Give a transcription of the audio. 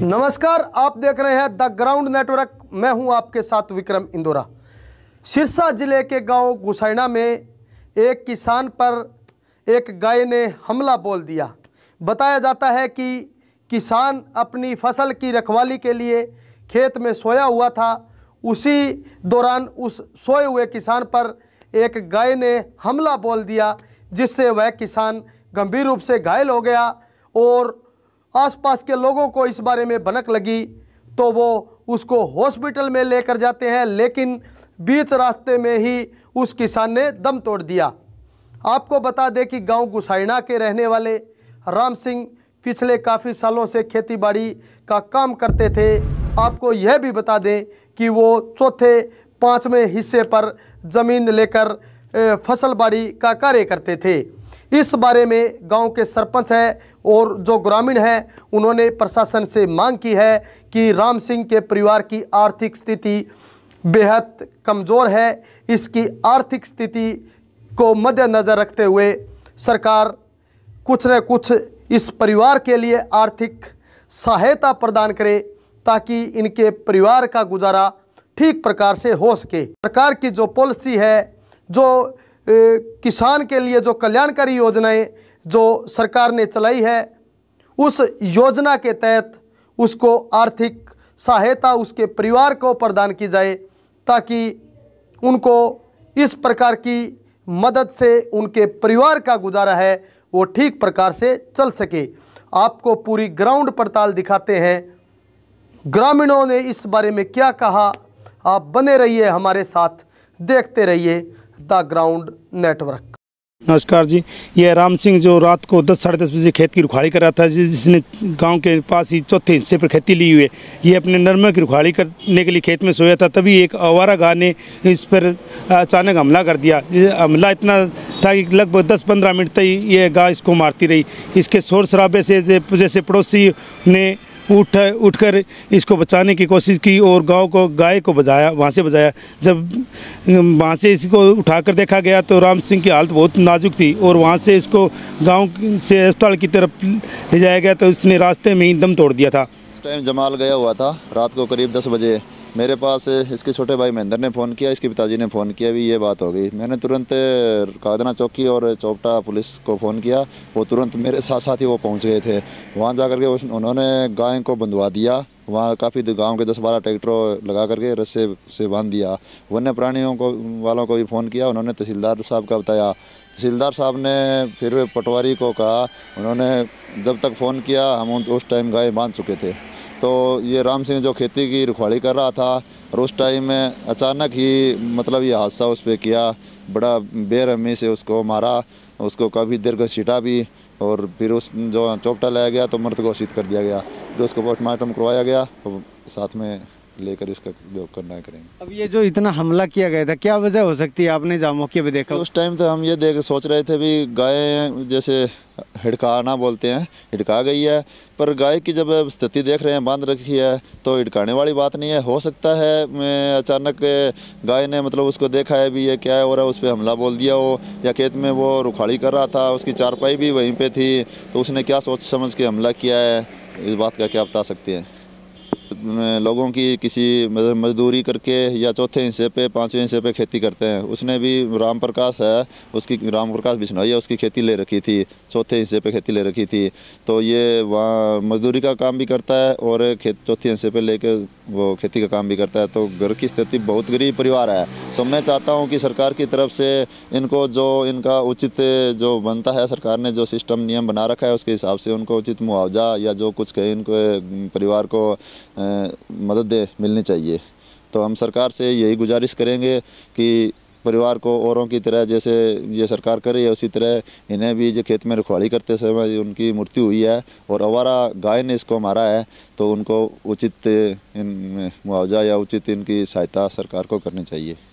नमस्कार आप देख रहे हैं द ग्राउंड नेटवर्क मैं हूं आपके साथ विक्रम इंदोरा सिरसा जिले के गांव गुसैना में एक किसान पर एक गाय ने हमला बोल दिया बताया जाता है कि किसान अपनी फसल की रखवाली के लिए खेत में सोया हुआ था उसी दौरान उस सोए हुए किसान पर एक गाय ने हमला बोल दिया जिससे वह किसान गंभीर रूप से घायल हो गया और आसपास के लोगों को इस बारे में भनक लगी तो वो उसको हॉस्पिटल में लेकर जाते हैं लेकिन बीच रास्ते में ही उस किसान ने दम तोड़ दिया आपको बता दें कि गांव गुसाइना के रहने वाले राम सिंह पिछले काफ़ी सालों से खेतीबाड़ी का काम करते थे आपको यह भी बता दें कि वो चौथे पाँचवें हिस्से पर ज़मीन लेकर फसल बाड़ी का कार्य करते थे इस बारे में गांव के सरपंच है और जो ग्रामीण हैं उन्होंने प्रशासन से मांग की है कि राम सिंह के परिवार की आर्थिक स्थिति बेहद कमज़ोर है इसकी आर्थिक स्थिति को मद्देनज़र रखते हुए सरकार कुछ न कुछ इस परिवार के लिए आर्थिक सहायता प्रदान करे ताकि इनके परिवार का गुजारा ठीक प्रकार से हो सके सरकार की जो पॉलिसी है जो किसान के लिए जो कल्याणकारी योजनाएं जो सरकार ने चलाई है उस योजना के तहत उसको आर्थिक सहायता उसके परिवार को प्रदान की जाए ताकि उनको इस प्रकार की मदद से उनके परिवार का गुजारा है वो ठीक प्रकार से चल सके आपको पूरी ग्राउंड पड़ताल दिखाते हैं ग्रामीणों ने इस बारे में क्या कहा आप बने रहिए हमारे साथ देखते रहिए द ग्राउंड नेटवर्क नमस्कार जी ये राम सिंह जो रात को दस साढ़े दस बजे खेत की रुखाड़ी कर रहा था जिसने गांव के पास ही चौथे हिस्से पर खेती ली हुई है ये अपने नरमे की रुखाड़ी करने के लिए खेत में सोया था तभी एक आवारा गाय ने इस पर अचानक हमला कर दिया हमला इतना था कि लगभग दस पंद्रह मिनट तक ये गाय इसको मारती रही इसके शोर शराबे से जैसे पड़ोसी ने उठ उठकर इसको बचाने की कोशिश की और गांव को गाय को बजाया वहाँ से बजाया जब वहाँ से इसको उठाकर देखा गया तो राम सिंह की हालत बहुत नाजुक थी और वहाँ से इसको गांव से अस्पताल की तरफ ले जाया गया तो इसने रास्ते में ही दम तोड़ दिया था टाइम जमाल गया हुआ था रात को करीब दस बजे मेरे पास इसके छोटे भाई महेंद्र ने फ़ोन किया इसके पिताजी ने फ़ोन किया भी ये बात हो गई मैंने तुरंत कादना चौकी और चौपटा पुलिस को फ़ोन किया वो तुरंत मेरे साथ साथ ही वो पहुंच गए थे वहाँ जा करके उन्होंने गाय को बंधवा दिया वहाँ काफ़ी गांव के दस बारह ट्रैक्टरों लगा करके रस्से से बांध दिया वन्य प्राणियों को वालों को भी फ़ोन किया उन्होंने तहसीलदार साहब का बताया तहसीलदार साहब ने फिर पटवारी को कहा उन्होंने जब तक फ़ोन किया हम उस टाइम गाय बांध चुके थे तो ये राम सिंह जो खेती की रखवाली कर रहा था और उस टाइम में अचानक ही मतलब ये हादसा उस पर किया बड़ा बेरहमी से उसको मारा उसको काफ़ी देर को छीटा भी और फिर उस जो चौपटा लाया गया तो मृत घोषित कर दिया गया जो उसको पोस्टमार्टम करवाया गया तो साथ में लेकर इसका उपयोग करना करेंगे अब ये जो इतना हमला किया गया था क्या वजह हो सकती है आपने जहाँ मौके पर देखा तो उस टाइम तो हम ये देख सोच रहे थे भी गाय जैसे हिडकाना बोलते हैं हिडका गई है पर गाय की जब स्थिति देख रहे हैं बांध रखी है तो हिडकाने वाली बात नहीं है हो सकता है अचानक गाय ने मतलब उसको देखा है भी ये क्या हो रहा है उस पर हमला बोल दिया हो या खेत में वो रुखाड़ी कर रहा था उसकी चारपाई भी वहीं पे थी तो उसने क्या सोच समझ के हमला किया है इस बात का क्या बता सकते हैं लोगों की किसी मजदूरी करके या चौथे हिस्से पे पाँचवें हिस्से पे खेती करते हैं उसने भी राम प्रकाश है उसकी राम प्रकाश बिश्नोई उसकी खेती ले रखी थी चौथे हिस्से पे खेती ले रखी थी तो ये वहाँ मजदूरी का काम भी करता है और खेत चौथे हिस्से पे लेके वो खेती का काम भी करता है तो घर की स्थिति बहुत गरीब परिवार है तो मैं चाहता हूं कि सरकार की तरफ से इनको जो इनका उचित जो बनता है सरकार ने जो सिस्टम नियम बना रखा है उसके हिसाब से उनको उचित मुआवजा या जो कुछ कहे इनको परिवार को मदद दे मिलनी चाहिए तो हम सरकार से यही गुजारिश करेंगे कि परिवार को औरों की तरह जैसे ये सरकार कर रही है उसी तरह इन्हें भी जो खेत में रखवाली करते समय उनकी मृत्यु हुई है और अवारा गाय ने इसको मारा है तो उनको उचित इन मुआवजा या उचित इनकी सहायता सरकार को करनी चाहिए